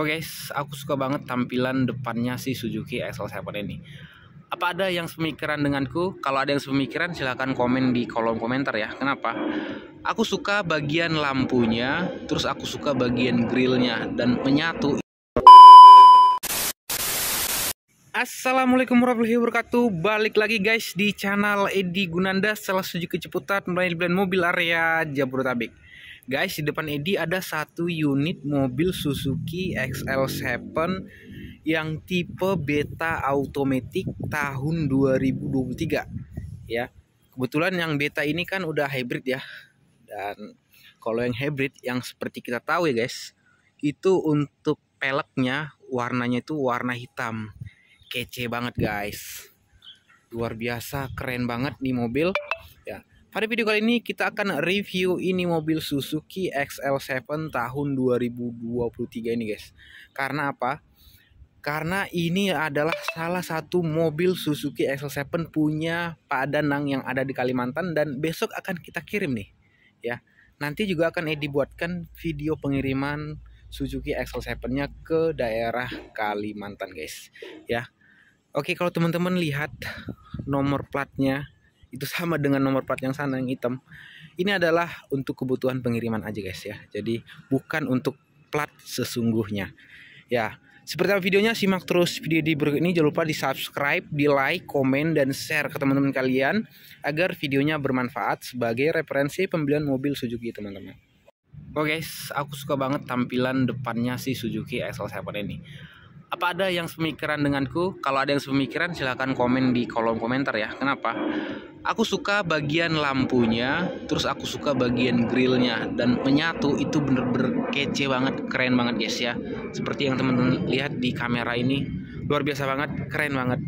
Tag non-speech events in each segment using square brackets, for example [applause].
Oke guys, aku suka banget tampilan depannya si Suzuki XL7 ini. Apa ada yang pemikiran denganku? Kalau ada yang pemikiran silahkan komen di kolom komentar ya. Kenapa? Aku suka bagian lampunya, terus aku suka bagian grillnya dan menyatu. Assalamualaikum warahmatullahi wabarakatuh Balik lagi guys di channel Edi Gunanda salah Suzuki Ciputat melalui blend mobil area Jabodetabek Guys, di depan Edi ada satu unit mobil Suzuki XL7 yang tipe beta automatic tahun 2023 ya. Kebetulan yang beta ini kan udah hybrid ya. Dan kalau yang hybrid yang seperti kita tahu ya guys, itu untuk peleknya warnanya itu warna hitam. Kece banget guys. Luar biasa keren banget di mobil. Pada video kali ini kita akan review ini mobil Suzuki XL7 tahun 2023 ini guys. Karena apa? Karena ini adalah salah satu mobil Suzuki XL7 punya Pak Danang yang ada di Kalimantan dan besok akan kita kirim nih. Ya. Nanti juga akan dibuatkan video pengiriman Suzuki XL7-nya ke daerah Kalimantan guys. Ya. Oke, kalau teman-teman lihat nomor platnya itu sama dengan nomor plat yang sana yang hitam ini adalah untuk kebutuhan pengiriman aja guys ya jadi bukan untuk plat sesungguhnya ya seperti apa videonya simak terus video di berikut ini jangan lupa di subscribe di like komen dan share ke teman-teman kalian agar videonya bermanfaat sebagai referensi pembelian mobil Suzuki teman-teman Oke guys, aku suka banget tampilan depannya si Suzuki XL7 ini apa ada yang pemikiran denganku? Kalau ada yang pemikiran silahkan komen di kolom komentar ya. Kenapa? Aku suka bagian lampunya, terus aku suka bagian grillnya dan menyatu itu bener-bener kece banget, keren banget guys ya. Seperti yang teman-teman lihat di kamera ini, luar biasa banget, keren banget.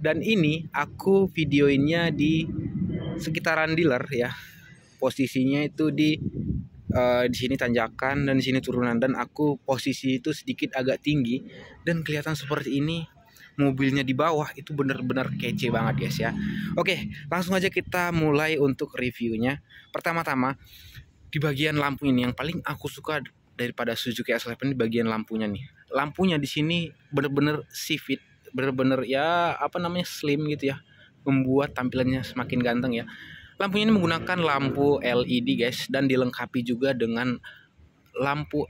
Dan ini aku videoinnya di sekitaran dealer ya. Posisinya itu di uh, di sini tanjakan dan di sini turunan dan aku posisi itu sedikit agak tinggi dan kelihatan seperti ini mobilnya di bawah itu benar-benar kece banget guys ya Oke langsung aja kita mulai untuk reviewnya Pertama-tama di bagian lampu ini yang paling aku suka daripada Suzuki S11 di bagian lampunya nih Lampunya di sini benar-benar bener sifit benar-benar ya apa namanya slim gitu ya membuat tampilannya semakin ganteng ya Lampunya ini menggunakan lampu LED guys dan dilengkapi juga dengan lampu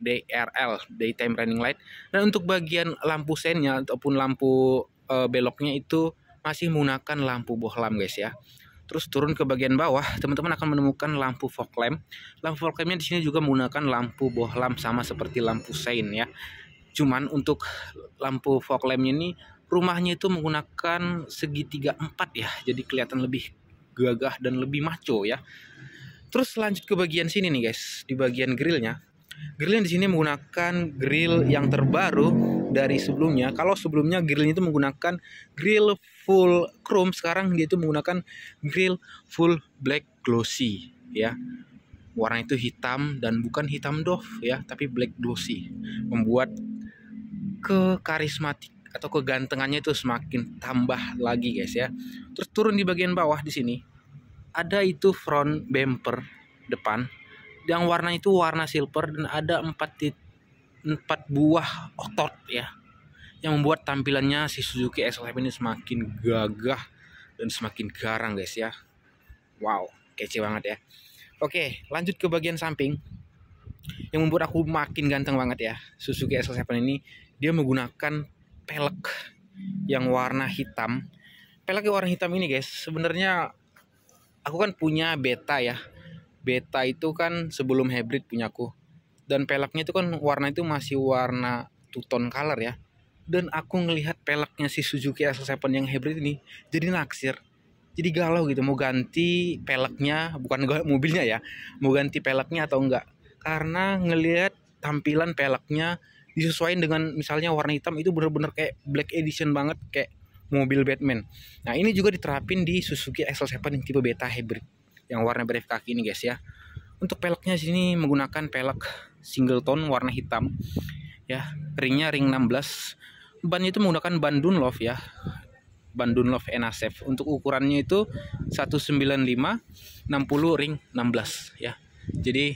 DRL daytime running light dan untuk bagian lampu senya ataupun lampu e, beloknya itu masih menggunakan lampu bohlam guys ya. Terus turun ke bagian bawah, teman-teman akan menemukan lampu fog lamp. Lampu fog lampnya di sini juga menggunakan lampu bohlam sama seperti lampu sein ya. Cuman untuk lampu fog lamp ini rumahnya itu menggunakan segitiga empat ya, jadi kelihatan lebih gagah dan lebih maco ya. Terus lanjut ke bagian sini nih guys, di bagian grillnya. Grillnya di sini menggunakan grill yang terbaru dari sebelumnya. Kalau sebelumnya grillnya itu menggunakan grill full chrome, sekarang dia itu menggunakan grill full black glossy ya. Warna itu hitam dan bukan hitam doff ya, tapi black glossy. Membuat kekarismatik atau kegantengannya itu semakin tambah lagi guys ya. Terus turun di bagian bawah di sini ada itu front bumper depan yang warna itu warna silver dan ada empat empat buah otot ya yang membuat tampilannya si Suzuki SLM ini semakin gagah dan semakin garang guys ya. Wow, kece banget ya. Oke, lanjut ke bagian samping. Yang membuat aku makin ganteng banget ya. Suzuki SL7 ini dia menggunakan pelek yang warna hitam pelek yang warna hitam ini guys sebenarnya aku kan punya beta ya beta itu kan sebelum hybrid punyaku dan peleknya itu kan warna itu masih warna two tone color ya dan aku ngelihat peleknya si Suzuki SL7 yang hybrid ini jadi naksir jadi galau gitu mau ganti peleknya bukan [laughs] mobilnya ya mau ganti peleknya atau enggak karena ngelihat tampilan peleknya disesuaikan dengan misalnya warna hitam itu bener-bener kayak black edition banget kayak mobil Batman. Nah ini juga diterapin di Suzuki XL7 yang tipe beta hybrid yang warna brief kaki ini guys ya. Untuk peleknya sini menggunakan pelek single tone warna hitam ya ringnya ring 16 ban itu menggunakan ban Dunlop ya ban Dunlop Enasef untuk ukurannya itu 195 60 ring 16 ya jadi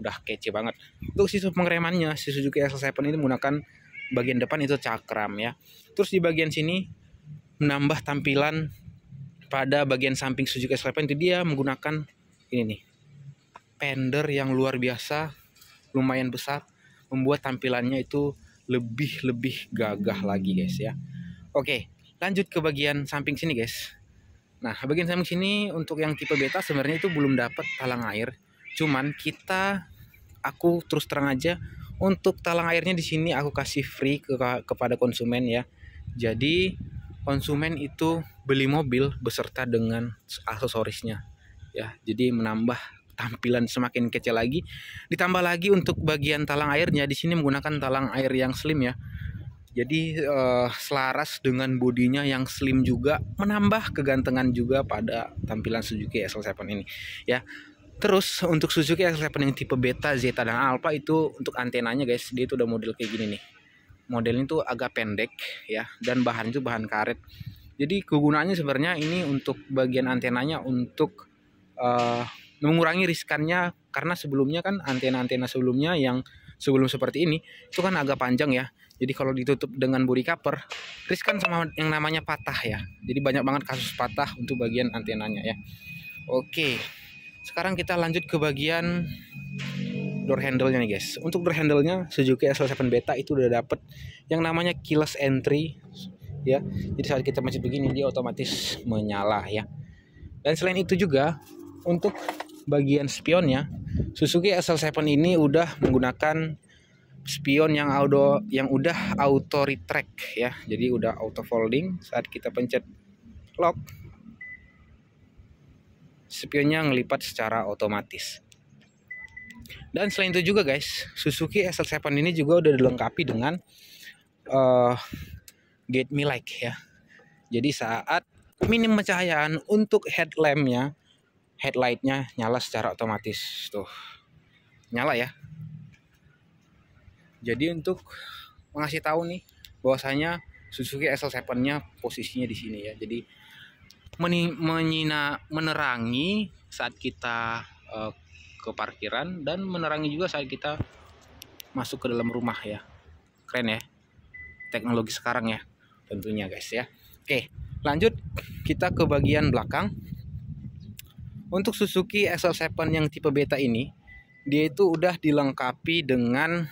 udah kece banget untuk sistem pengeremannya si Suzuki SL7 ini menggunakan bagian depan itu cakram ya terus di bagian sini menambah tampilan pada bagian samping Suzuki sl 7 itu dia menggunakan ini nih pender yang luar biasa lumayan besar membuat tampilannya itu lebih lebih gagah lagi guys ya oke lanjut ke bagian samping sini guys nah bagian samping sini untuk yang tipe beta sebenarnya itu belum dapat talang air cuman kita aku terus terang aja untuk talang airnya di sini aku kasih free ke kepada konsumen ya. Jadi konsumen itu beli mobil beserta dengan aksesorisnya ya. Jadi menambah tampilan semakin kecil lagi. Ditambah lagi untuk bagian talang airnya di sini menggunakan talang air yang slim ya. Jadi uh, selaras dengan bodinya yang slim juga menambah kegantengan juga pada tampilan Suzuki SL7 ini ya. Terus untuk Suzuki X7 yang tipe Beta, Zeta dan Alpha itu untuk antenanya guys, dia itu udah model kayak gini nih. Modelnya tuh agak pendek ya dan bahan itu bahan karet. Jadi kegunaannya sebenarnya ini untuk bagian antenanya untuk uh, mengurangi riskannya karena sebelumnya kan antena-antena sebelumnya yang sebelum seperti ini itu kan agak panjang ya. Jadi kalau ditutup dengan body cover riskan sama yang namanya patah ya. Jadi banyak banget kasus patah untuk bagian antenanya ya. Oke. Okay. Sekarang kita lanjut ke bagian door handle-nya nih guys. Untuk door handle-nya Suzuki SL7 Beta itu udah dapet yang namanya keyless entry ya. Jadi saat kita masih begini dia otomatis menyala ya. Dan selain itu juga untuk bagian spionnya Suzuki SL7 ini udah menggunakan spion yang auto yang udah auto retract ya. Jadi udah auto folding saat kita pencet lock spionnya ngelipat secara otomatis. Dan selain itu juga guys, Suzuki SL7 ini juga udah dilengkapi dengan uh, eh, gate me like ya. Jadi saat minim pencahayaan untuk headlampnya, headlightnya nyala secara otomatis tuh, nyala ya. Jadi untuk mengasih tahu nih bahwasanya Suzuki SL7-nya posisinya di sini ya. Jadi meni, menyina menerangi saat kita uh, ke parkiran dan menerangi juga saat kita masuk ke dalam rumah ya keren ya teknologi sekarang ya tentunya guys ya oke lanjut kita ke bagian belakang untuk Suzuki XL7 yang tipe beta ini dia itu udah dilengkapi dengan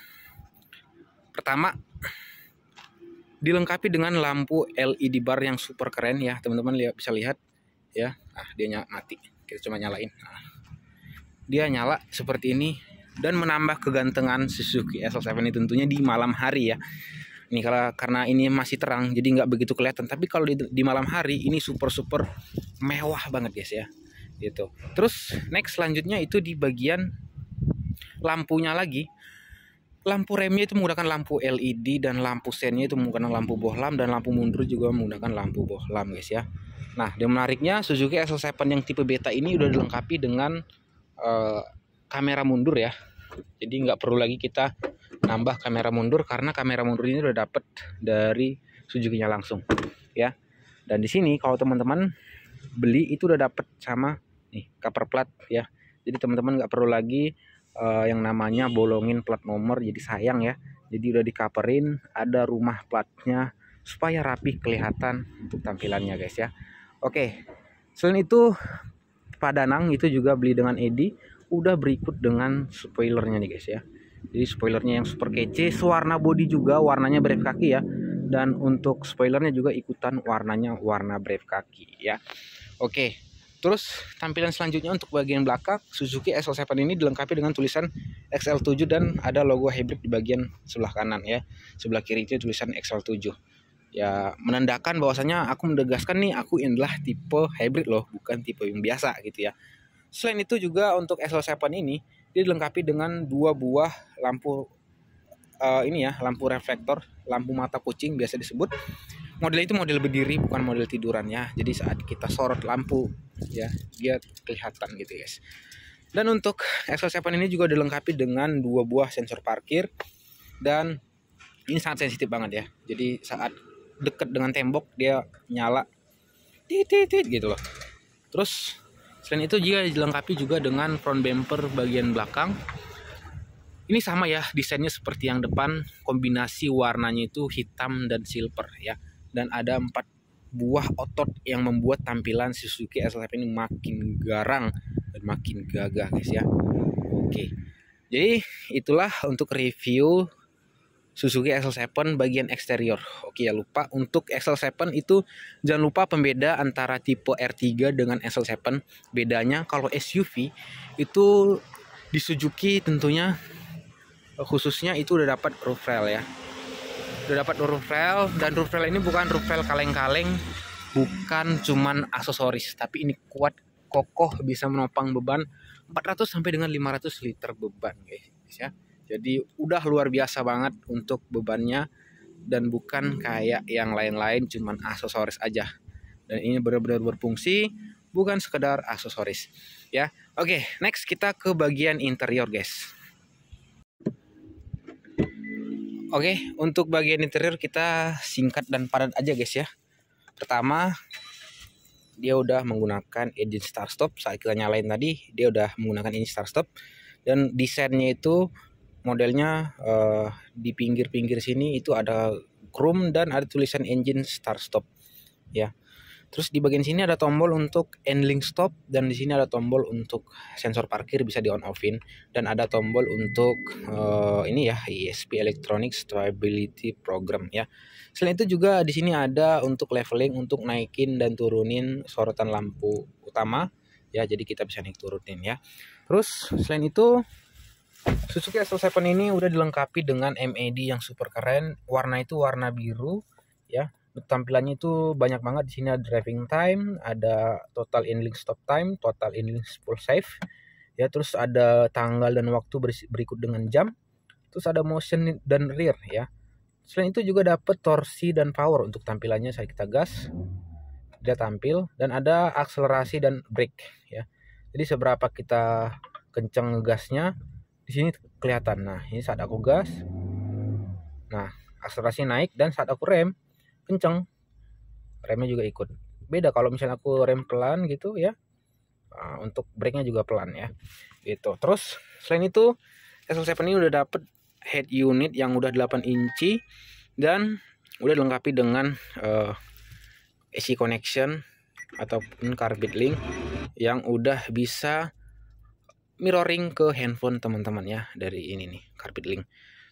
pertama dilengkapi dengan lampu LED bar yang super keren ya teman-teman lihat bisa lihat ya ah dia nyala, mati kita cuma nyalain nah, dia nyala seperti ini dan menambah kegantengan Suzuki SL7 ini tentunya di malam hari ya ini kalau karena ini masih terang jadi nggak begitu kelihatan tapi kalau di, di malam hari ini super super mewah banget guys ya gitu terus next selanjutnya itu di bagian lampunya lagi lampu remnya itu menggunakan lampu LED dan lampu sennya itu menggunakan lampu bohlam dan lampu mundur juga menggunakan lampu bohlam guys ya. Nah, yang menariknya Suzuki SL7 yang tipe beta ini udah dilengkapi dengan uh, kamera mundur ya. Jadi nggak perlu lagi kita nambah kamera mundur karena kamera mundur ini udah dapet dari Suzuki-nya langsung ya. Dan di sini kalau teman-teman beli itu udah dapet sama nih cover plat ya. Jadi teman-teman nggak perlu lagi uh, yang namanya bolongin plat nomor jadi sayang ya jadi udah dikaperin ada rumah platnya supaya rapi kelihatan untuk tampilannya guys ya oke selain itu pak danang itu juga beli dengan Edi udah berikut dengan spoilernya nih guys ya jadi spoilernya yang super kece warna body juga warnanya brave kaki ya dan untuk spoilernya juga ikutan warnanya warna brave kaki ya oke Terus tampilan selanjutnya untuk bagian belakang Suzuki SL7 ini dilengkapi dengan tulisan XL7 dan ada logo hybrid di bagian sebelah kanan ya. Sebelah kiri itu tulisan XL7. Ya menandakan bahwasanya aku mendegaskan nih aku inilah tipe hybrid loh, bukan tipe yang biasa gitu ya. Selain itu juga untuk SL7 ini dia dilengkapi dengan dua buah lampu uh, ini ya, lampu reflektor, lampu mata kucing biasa disebut model itu model berdiri bukan model tiduran ya jadi saat kita sorot lampu ya dia kelihatan gitu guys dan untuk XL7 ini juga dilengkapi dengan dua buah sensor parkir dan ini sangat sensitif banget ya jadi saat dekat dengan tembok dia nyala titit gitu loh terus selain itu juga dilengkapi juga dengan front bumper bagian belakang ini sama ya desainnya seperti yang depan kombinasi warnanya itu hitam dan silver ya dan ada empat buah otot yang membuat tampilan si Suzuki SLF ini makin garang dan makin gagah guys ya. Oke. Jadi itulah untuk review Suzuki XL7 bagian eksterior. Oke ya lupa untuk XL7 itu jangan lupa pembeda antara tipe R3 dengan XL7. Bedanya kalau SUV itu di Suzuki tentunya eh, khususnya itu udah dapat roof rail ya udah dapat roof rail dan roof rail ini bukan roof rail kaleng-kaleng bukan cuman aksesoris tapi ini kuat kokoh bisa menopang beban 400 sampai dengan 500 liter beban guys ya jadi udah luar biasa banget untuk bebannya dan bukan kayak yang lain-lain cuman aksesoris aja dan ini benar-benar berfungsi bukan sekedar aksesoris ya oke okay, next kita ke bagian interior guys Oke, okay, untuk bagian interior kita singkat dan padat aja guys ya. Pertama, dia udah menggunakan engine start stop saat kita nyalain tadi, dia udah menggunakan engine start stop dan desainnya itu modelnya uh, di pinggir-pinggir sini itu ada chrome dan ada tulisan engine start stop ya. Terus di bagian sini ada tombol untuk link stop dan di sini ada tombol untuk sensor parkir bisa di on offin dan ada tombol untuk uh, ini ya ESP Electronic Stability Program ya. Selain itu juga di sini ada untuk leveling untuk naikin dan turunin sorotan lampu utama ya jadi kita bisa naik turunin ya. Terus selain itu Suzuki SL7 ini udah dilengkapi dengan MAD e yang super keren. Warna itu warna biru ya tampilannya itu banyak banget di sini ada driving time ada total inlink stop time total inlink full save ya terus ada tanggal dan waktu berikut dengan jam terus ada motion dan rear ya selain itu juga dapat torsi dan power untuk tampilannya saya kita gas dia tampil dan ada akselerasi dan brake ya jadi seberapa kita kenceng gasnya di sini kelihatan nah ini saat aku gas nah akselerasi naik dan saat aku rem kenceng remnya juga ikut beda kalau misalnya aku rem pelan gitu ya ah, untuk brake juga pelan ya gitu terus selain itu SL7 ini udah dapet head unit yang udah 8 inci dan udah dilengkapi dengan uh, eh, AC connection ataupun carbid link yang udah bisa mirroring ke handphone teman-teman ya dari ini nih carbid link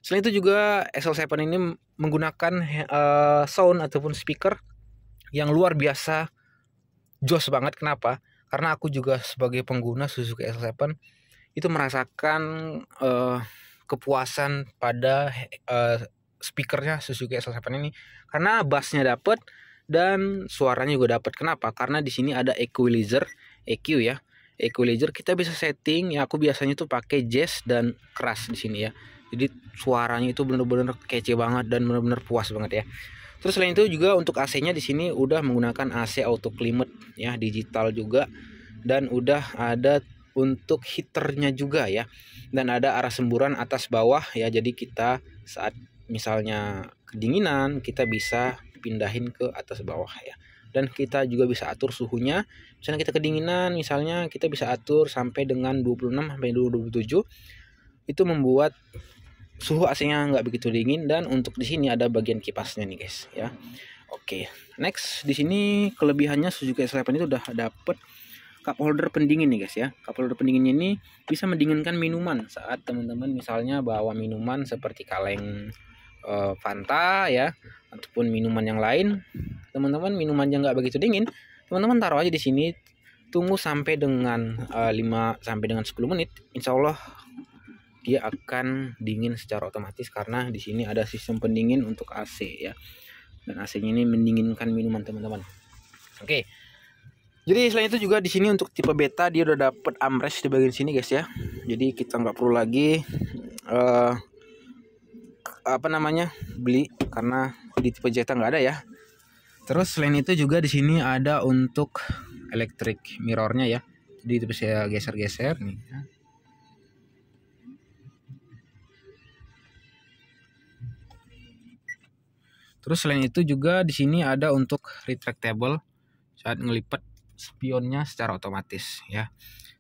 Selain itu juga XL7 ini menggunakan uh, sound ataupun speaker yang luar biasa jos banget kenapa? Karena aku juga sebagai pengguna Suzuki XL7 itu merasakan uh, kepuasan pada uh, speakernya Suzuki XL7 ini karena bassnya dapat dan suaranya juga dapat. Kenapa? Karena di sini ada equalizer, EQ ya. Equalizer kita bisa setting ya aku biasanya tuh pakai jazz dan keras di sini ya jadi suaranya itu bener-bener kece banget dan bener-bener puas banget ya terus selain itu juga untuk AC nya di sini udah menggunakan AC auto climate ya digital juga dan udah ada untuk heaternya juga ya dan ada arah semburan atas bawah ya jadi kita saat misalnya kedinginan kita bisa pindahin ke atas bawah ya dan kita juga bisa atur suhunya misalnya kita kedinginan misalnya kita bisa atur sampai dengan 26 sampai 27 itu membuat suhu AC-nya nggak begitu dingin dan untuk di sini ada bagian kipasnya nih guys ya. Oke, okay. next di sini kelebihannya Suzuki s 8 itu udah dapet cup holder pendingin nih guys ya. Cup holder pendingin ini bisa mendinginkan minuman saat teman-teman misalnya bawa minuman seperti kaleng uh, Fanta ya ataupun minuman yang lain. Teman-teman minuman yang nggak begitu dingin, teman-teman taruh aja di sini tunggu sampai dengan uh, eh, 5 sampai dengan 10 menit. Insya Allah dia akan dingin secara otomatis karena di sini ada sistem pendingin untuk AC ya dan AC-nya ini mendinginkan minuman teman-teman oke Jadi selain itu juga di sini untuk tipe beta dia udah dapet amres di bagian sini guys ya. Jadi kita nggak perlu lagi uh, apa namanya beli karena di tipe jeta nggak ada ya. Terus selain itu juga di sini ada untuk elektrik mirrornya ya. Jadi itu bisa geser-geser nih. Ya. Terus selain itu juga di sini ada untuk retractable saat ngelipat spionnya secara otomatis ya.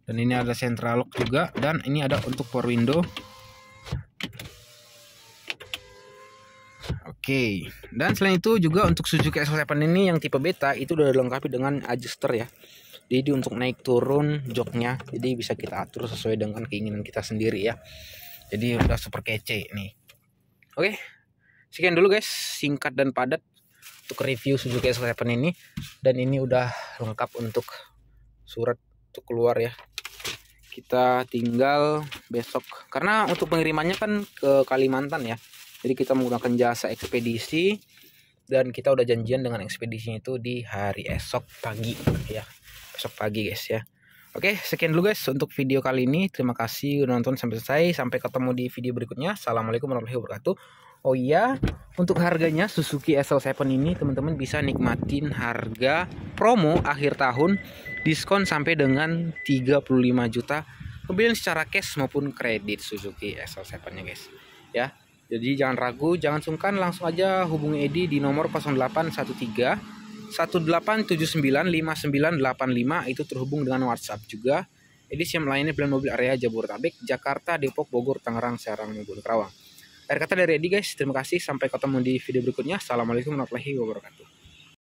Dan ini ada central lock juga dan ini ada untuk power window. Oke, dan selain itu juga untuk Suzuki s 7 ini yang tipe beta itu udah dilengkapi dengan adjuster ya. Jadi untuk naik turun joknya, jadi bisa kita atur sesuai dengan keinginan kita sendiri ya. Jadi udah super kece nih. Oke, sekian dulu guys singkat dan padat untuk review Suzuki S7 ini dan ini udah lengkap untuk surat untuk keluar ya kita tinggal besok karena untuk pengirimannya kan ke Kalimantan ya jadi kita menggunakan jasa ekspedisi dan kita udah janjian dengan ekspedisinya itu di hari esok pagi ya besok pagi guys ya oke sekian dulu guys untuk video kali ini terima kasih udah nonton sampai selesai sampai ketemu di video berikutnya assalamualaikum warahmatullahi wabarakatuh Oh iya, untuk harganya Suzuki SL7 ini teman-teman bisa nikmatin harga promo akhir tahun diskon sampai dengan 35 juta pembelian secara cash maupun kredit Suzuki SL7-nya guys. Ya. Jadi jangan ragu, jangan sungkan langsung aja hubungi Edi di nomor 0813 18795985 itu terhubung dengan WhatsApp juga. Edi siap melayani pilihan mobil area Jabodetabek, Jakarta, Depok, Bogor, Tangerang, Serang, Bogor, Kerawang. Akhir kata dari Edi guys, terima kasih. Sampai ketemu di video berikutnya. Assalamualaikum warahmatullahi wabarakatuh.